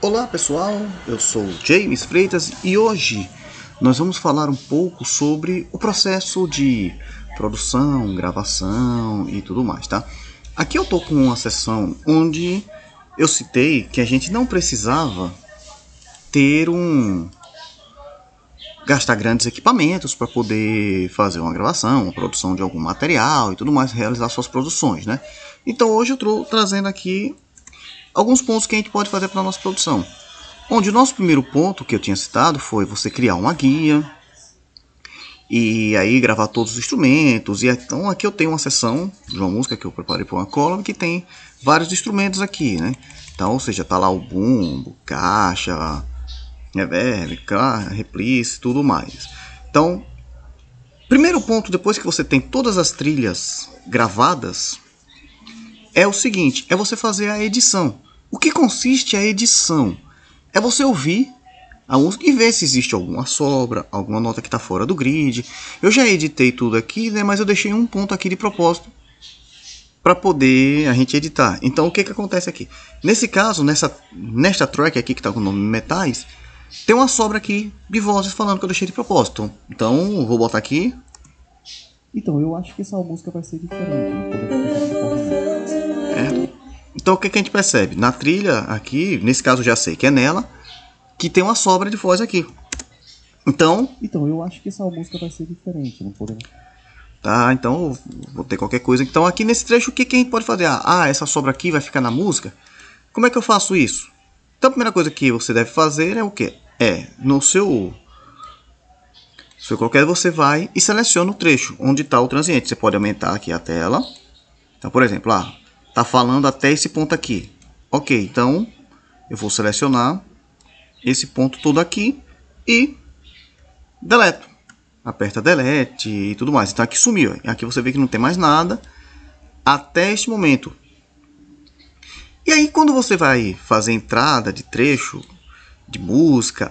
Olá pessoal, eu sou James Freitas e hoje nós vamos falar um pouco sobre o processo de produção, gravação e tudo mais, tá? Aqui eu tô com uma sessão onde eu citei que a gente não precisava ter um gastar grandes equipamentos para poder fazer uma gravação, uma produção de algum material e tudo mais, realizar suas produções, né? Então hoje eu tô trazendo aqui alguns pontos que a gente pode fazer para a nossa produção. Onde o nosso primeiro ponto que eu tinha citado foi você criar uma guia e aí gravar todos os instrumentos. E é, então aqui eu tenho uma sessão de uma música que eu preparei para uma column que tem vários instrumentos aqui, né? Então, ou seja, tá lá o bumbo, caixa, reverb, replice, tudo mais. Então, primeiro ponto depois que você tem todas as trilhas gravadas é o seguinte, é você fazer a edição. O que consiste a edição? É você ouvir a música e ver se existe alguma sobra, alguma nota que está fora do grid. Eu já editei tudo aqui, né, mas eu deixei um ponto aqui de propósito para poder a gente editar. Então o que, que acontece aqui? Nesse caso, nessa, nesta track aqui que está com o nome Metais, tem uma sobra aqui de vozes falando que eu deixei de propósito. Então vou botar aqui. Então eu acho que essa música vai ser diferente. Né? Então o que, que a gente percebe? Na trilha aqui, nesse caso já sei que é nela, que tem uma sobra de voz aqui. Então. Então, eu acho que essa música vai ser diferente, não podemos. Tá, então vou ter qualquer coisa. Então, aqui nesse trecho, o que, que a gente pode fazer? Ah, ah, essa sobra aqui vai ficar na música? Como é que eu faço isso? Então, a primeira coisa que você deve fazer é o quê? É, no seu. Se qualquer você vai e seleciona o trecho onde está o transiente. Você pode aumentar aqui a tela. Então, por exemplo, lá ah, tá falando até esse ponto aqui. Ok, então eu vou selecionar esse ponto todo aqui e deleto. Aperta delete e tudo mais. Então aqui sumiu. Aqui você vê que não tem mais nada até este momento. E aí quando você vai fazer entrada de trecho de música,